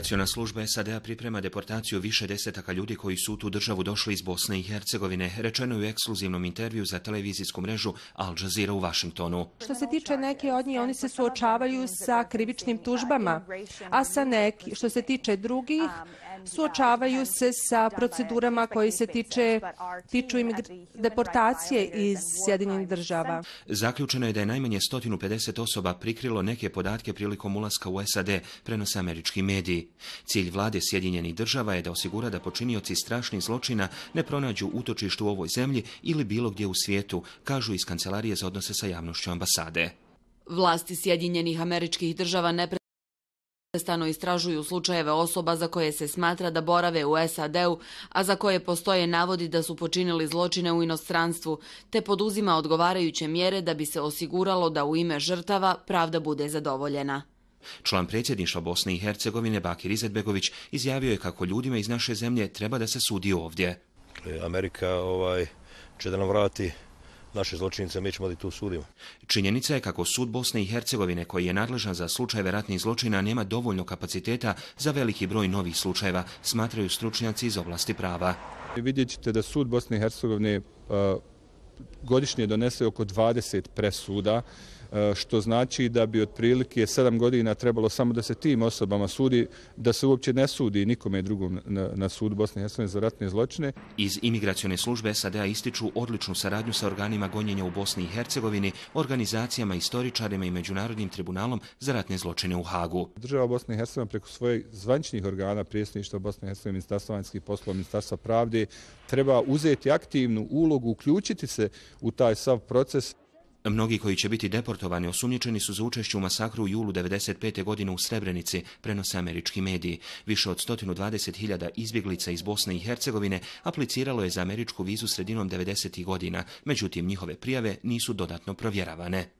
Migracijona služba SAD-a priprema deportaciju više desetaka ljudi koji su u tu državu došli iz Bosne i Hercegovine, rečeno je u ekskluzivnom intervju za televizijsku mrežu Al Jazeera u Vašingtonu. Što se tiče neke od njih, oni se suočavaju sa krivičnim tužbama, a sa neki, što se tiče drugih, suočavaju se sa procedurama koji se tiče, tiču im deportacije iz Sjedinjenih država. Zaključeno je da je najmanje 150 osoba prikrilo neke podatke prilikom ulaska u SAD, prenose američki mediji. Cilj vlade Sjedinjenih država je da osigura da počinioci strašnih zločina ne pronađu utočištu u ovoj zemlji ili bilo gdje u svijetu, kažu iz Kancelarije za odnose sa javnošću ambasade. Vlasti Sjedinjenih američkih država ne pre... Stano istražuju slučajeve osoba za koje se smatra da borave u SAD-u, a za koje postoje navodi da su počinili zločine u inostranstvu, te poduzima odgovarajuće mjere da bi se osiguralo da u ime žrtava pravda bude zadovoljena. Član predsjedništva Bosne i Hercegovine Bakir Izetbegović izjavio je kako ljudima iz naše zemlje treba da se sudi ovdje. E, Amerika ovaj, će da nam vrati naše zločinice, mi ćemo da tu sudimo. Činjenica je kako sud Bosne i Hercegovine, koji je nadležan za slučajeve ratnih zločina, nema dovoljno kapaciteta za veliki broj novih slučajeva, smatraju stručnjaci iz oblasti prava. Vidjet ćete da sud Bosne i Hercegovine godišnje donese oko 20 presuda, što znači da bi otprilike sedam godina trebalo samo da se tim osobama sudi, da se uopće ne sudi nikome drugom na sud Bosne i Hercegovine za ratne zločine. Iz imigracijone službe sad ističu odličnu saradnju sa organima gonjenja u Bosni i Hercegovini, organizacijama, istoričarima i Međunarodnim tribunalom za ratne zločine u Hagu. Država Bosne i Hercegovine preko svojeg zvančnih organa, prijesništva Bosne i Hercegovine, ministarstva vanjskih poslova, ministarstva pravde, treba uzeti aktivnu ulogu, uključiti se u taj sav proces. Mnogi koji će biti deportovani osumnjičeni su za učešću u masakru u julu 1995. godine u Srebrenici, prenose američki mediji. Više od 120.000 izbjeglica iz Bosne i Hercegovine apliciralo je za američku vizu sredinom 90. godina, međutim njihove prijave nisu dodatno provjeravane.